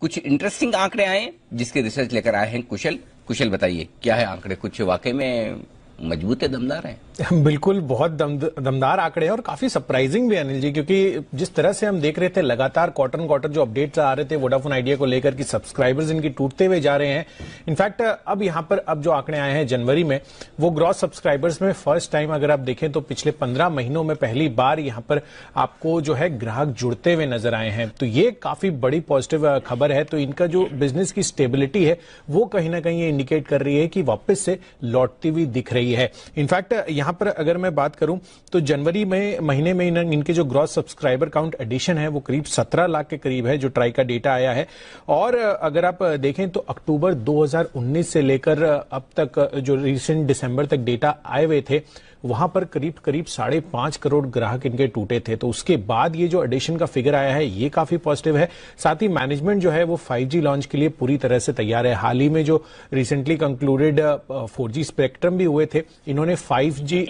कुछ इंटरेस्टिंग आंकड़े आए जिसके रिसर्च लेकर आए हैं कुशल कुशल बताइए क्या है आंकड़े कुछ वाकई में मजबूत है दमदार है बिल्कुल बहुत दम, दमदार आंकड़े हैं और काफी सरप्राइजिंग भी अनिल जी क्योंकि जिस तरह से हम देख रहे थे लगातार क्वार्टर क्वार्टर जो अपडेट्स आ रहे थे वोडाफोन आइडिया को लेकर कि सब्सक्राइबर्स इनकी टूटते हुए जा रहे हैं इनफैक्ट अब यहां पर अब जो आंकड़े आए हैं जनवरी में वो ग्रॉस सब्सक्राइबर्स में फर्स्ट टाइम अगर आप देखें तो पिछले पंद्रह महीनों में पहली बार यहां पर आपको जो है ग्राहक जुड़ते हुए नजर आए हैं तो ये काफी बड़ी पॉजिटिव खबर है तो इनका जो बिजनेस की स्टेबिलिटी है वो कहीं ना कहीं ये इंडिकेट कर रही है कि वापस से लौटती हुई दिख रही है रही है इनफैक्ट यहां पर अगर मैं बात करूं तो जनवरी में महीने में इन, इनके जो ग्रॉस सब्सक्राइबर काउंट एडिशन है वो करीब 17 लाख के करीब है जो ट्राई का डेटा आया है और अगर आप देखें तो अक्टूबर 2019 से लेकर अब तक जो रिसेंट दिसंबर तक डेटा आए हुए थे वहां पर करीब करीब साढ़े पांच करोड़ ग्राहक इनके टूटे थे तो उसके बाद ये जो एडिशन का फिगर आया है ये काफी पॉजिटिव है साथ ही मैनेजमेंट जो है वो 5G लॉन्च के लिए पूरी तरह से तैयार है हाल ही में जो रिसेंटली कंक्लूडेड 4G स्पेक्ट्रम भी हुए थे थे इन्होंने 5G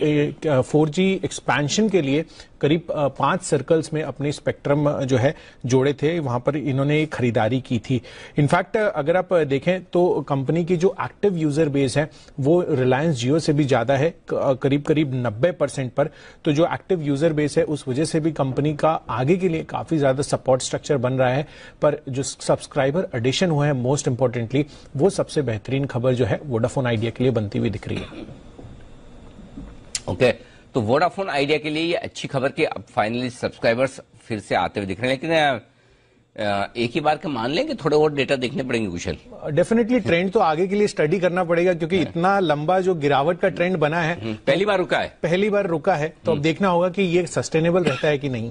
4G एक्सपेंशन के लिए करीब पांच सर्कल्स में अपने स्पेक्ट्रम जो है जोड़े थे वहां पर इन्होंने खरीदारी की थी इनफैक्ट अगर आप देखें तो कंपनी की जो एक्टिव यूजर बेस है वो रिलायंस जियो से भी ज्यादा है करीब करीब 90 परसेंट पर तो जो एक्टिव यूजर बेस है उस वजह से भी कंपनी का आगे के लिए काफी ज्यादा सपोर्ट स्ट्रक्चर बन रहा है पर जो सब्सक्राइबर एडिशन हुआ है मोस्ट इंपॉर्टेंटली वो सबसे बेहतरीन खबर जो है वोडाफोन आइडिया के लिए बनती हुई दिख रही है ओके तो वोडाफोन आइडिया के लिए ये अच्छी खबर कि अब फाइनली सब्सक्राइबर्स फिर से आते हुए दिख रहे हैं लेकिन एक ही बार के मान लेंगे थोड़े और डेटा देखने पड़ेंगे कुशल डेफिनेटली ट्रेंड हम्म। तो आगे के लिए स्टडी करना पड़ेगा क्योंकि हाँ। इतना लंबा जो गिरावट का ट्रेंड बना है हम्म। पहली बार रुका है पहली बार रुका है तो अब हम्म। देखना होगा कि ये सस्टेनेबल रहता है कि नहीं